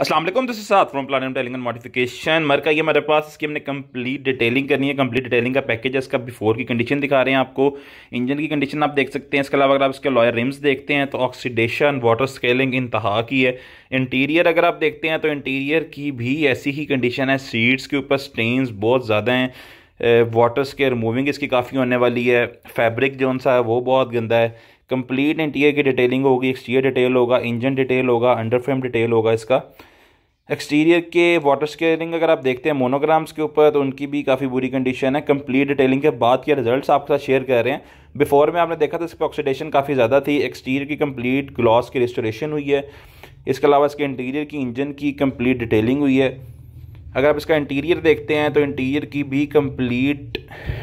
Aslam this is साथ from planning telling and modification का ये हमारे पास इसकी हमने कंप्लीट डिटेलिंग करनी है कंप्लीट डिटेलिंग का पैकेज है इसका बिफोर की कंडीशन दिखा रहे हैं आपको इंजन की कंडीशन आप देख सकते हैं इसके अलावा अगर आप इसके लॉयर रिम्स देखते हैं तो ऑक्सीडेशन वाटर स्केलिंग इंतहा की है इंटीरियर अगर आप देखते हैं तो इंटीरियर की भी ऐसी ही कंडीशन है सीट्स के ऊपर स्टेन्स बहुत ज़्यादा हैं वाटर स्केयर रिमूविंग इसकी काफ़ी होने वाली है फैब्रिक जो सा है वो बहुत गंदा है कंप्लीट इंटीरियर की डिटेलिंग होगी एक्सटीरियर डिटेल होगा इंजन डिटेल होगा अंडर फ्रेम डिटेल होगा इसका एक्सटीरियर के वाटर स्केयरिंग अगर आप देखते हैं मोनोग्राम्स के ऊपर तो उनकी भी काफ़ी बुरी कंडीशन है कंप्लीट डिटेलिंग के बाद के रिजल्ट्स आपके साथ शेयर कर रहे हैं बिफोर में आपने देखा था इसकी ऑक्सीडेशन काफ़ी ज़्यादा थी एक्सटीरियर की कंप्लीट ग्लॉस की रिस्टोरेशन हुई है इसके अलावा इसके इंटीरियर की इंजन की कंप्लीट डिटेलिंग हुई है अगर आप इसका इंटीरियर देखते हैं तो इंटीरियर की भी कंप्लीट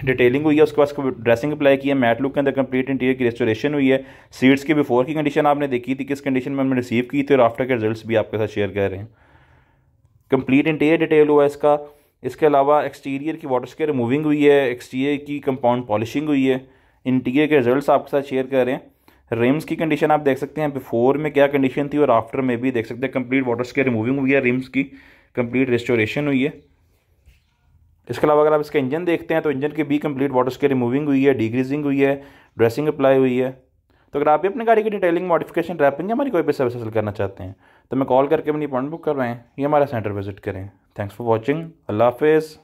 डिटेलिंग हुई है उसके पास ड्रेसिंग अप्लाई की है मैट लुक के अंदर कंप्लीट इंटीरियर की रेस्टोरेशन हुई है सीट्स की बिफोर की कंडीशन आपने देखी थी किस कंडीशन में हमने रिसीव की थी और आफ्टर के रिजल्ट भी आपके साथ शेयर कर रहे हैं कंप्लीट इंटीरियर डिटेल हुआ इसका इसके अलावा एक्सटीरियर की वाटर स्केयर रिमूविंग हुई है एक्सटीरियर की कंपाउंड पॉलिशिंग हुई है इंटीरियर के रिजल्ट आपके साथ शेयर कर रहे हैं रिम्स की कंडीशन आप देख सकते हैं बिफोर में क्या कंडीशन थी और आफ्टर में भी देख सकते हैं कंप्लीट वाटर स्केयर रिमूविंग हुई है रिम्स की कंप्लीट रेस्टोरेशन हुई है इसके अलावा अगर आप इसका इंजन देखते हैं तो इंजन की भी कंप्लीट वाटर स्के रिमूविंग हुई है डिग्रीजिंग हुई है ड्रेसिंग अप्लाई हुई है तो अगर आप भी अपनी गाड़ी की डिटेलिंग मॉडिफिकेशन रैपिंग या हमारी कोई भी सर्विस हासिल करना चाहते हैं तो मैं कॉल करके अपनी अपॉइंट बुक कर रहे हैं या हमारा सेंटर विजिट करें थैंक्स फॉर वॉचिंग अल्लाह हाफिज़